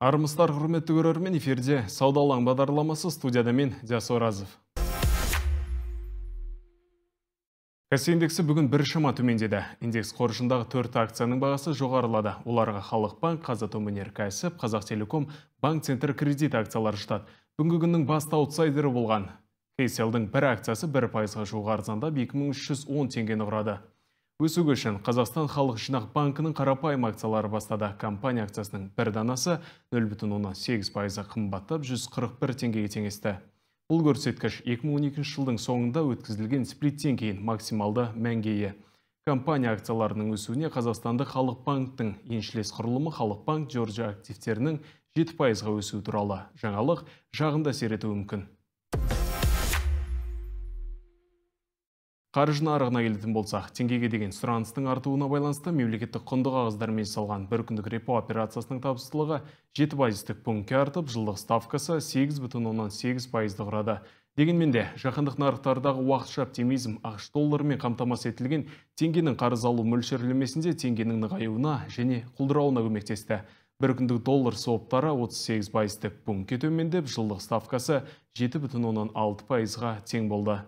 Армыстар құрметті көрермен эфирде сауда алаң бағдарламасы студияда мен жас оразов индексі бүгін бір біршама төмендеді. Индекс қоржындағы төрті акцияның бағасы жоғарылады. Оларға Халық банк, Қазатом Қазақтелеком, Банк Центр кредит акциялары жатады. Бүгінгі күннің басты аутсайдері болған. Кейселдің бір акциясы 1 пайызға жоғарзанда 2310 теңгені құрады өсу үшін Қазақстан халық жинақ банкінің қарапайым акциялары бастады. Компания акциясының бір данасы 0,8 пайызы қымбаттап 141 теңгеге теңесті. Бұл көрсеткіш 2012 жылдың соңында өткізілген сплиттен кейін максималды мәнге Компания акцияларының өсуіне Қазақстандық халық банктің еншілес құрылымы халық банк Джорджия активтерінің 7 пайызға өсу туралы жаңалық жағында сереті мүмкін. Қаржы нарығына келетін болсақ, теңгеге деген сұраныстың артуына байланысты мемлекеттік құнды мен салған бір күндік репо операциясының табыстылығы 7 пайыздық пунктке артып, жылдық ставкасы 8,8 пайызды құрады. Дегенмен де, жаһандық нарықтардағы уақытша оптимизм ақш долларымен қамтамасыз етілген теңгенің қарыз алу мөлшерлемесінде теңгенің нығаюына және құлдырауына көмектесті. Бір күндік доллар соғыптары 38 пайыздық пунктке төмендеп, жылдық ставкасы 7,6 пайызға тең болды.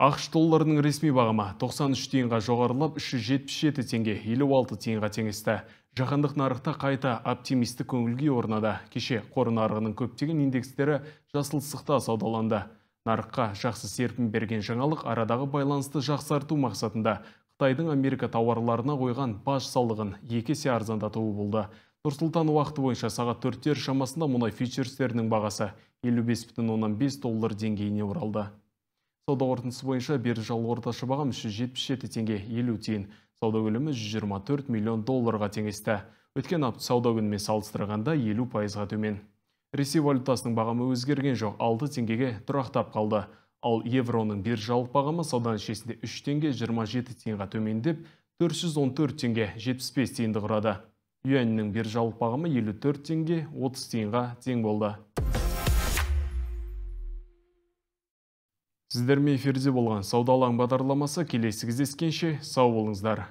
ақш долларының ресми бағамы 93 тиынға жоғарылап 377 тенге 56 тиынға теңесті жаһандық нарықта қайта оптимистік көңілге орнады кеше қор нарығының көптеген индекстері жасылсықта саудаланды нарыққа жақсы серпін берген жаңалық арадағы байланысты жақсарту мақсатында қытайдың америка тауарларына қойған баж салығын екі есе арзандатуы болды нұрсұлтан уақыты бойынша сағат төрттер шамасында мұнай фьючерстерінің бағасы елу доллар деңгейіне оралды Сауда қорытындысы бойынша биржалы орташы бағам 377 тенге 50 тиын. Сауда өлімі 124 миллион долларға тенгесті. Өткен апты сауда күнімен салыстырғанда 50 пайызға төмен. Ресей валютасының бағамы өзгерген жоқ, 6 тенгеге тұрақтап қалды. Ал евроның биржалық бағамы саудан шесінде 3 тенге 27 тиынға төмендеп, 414 тенге 75 тиынды құрады. Юаньнің биржалық бағамы 54 теңге 30 тиынға тең болды. сіздермен эфирде болған сауда бадарламасы бағдарламасы келесі кездескенше сау болыңыздар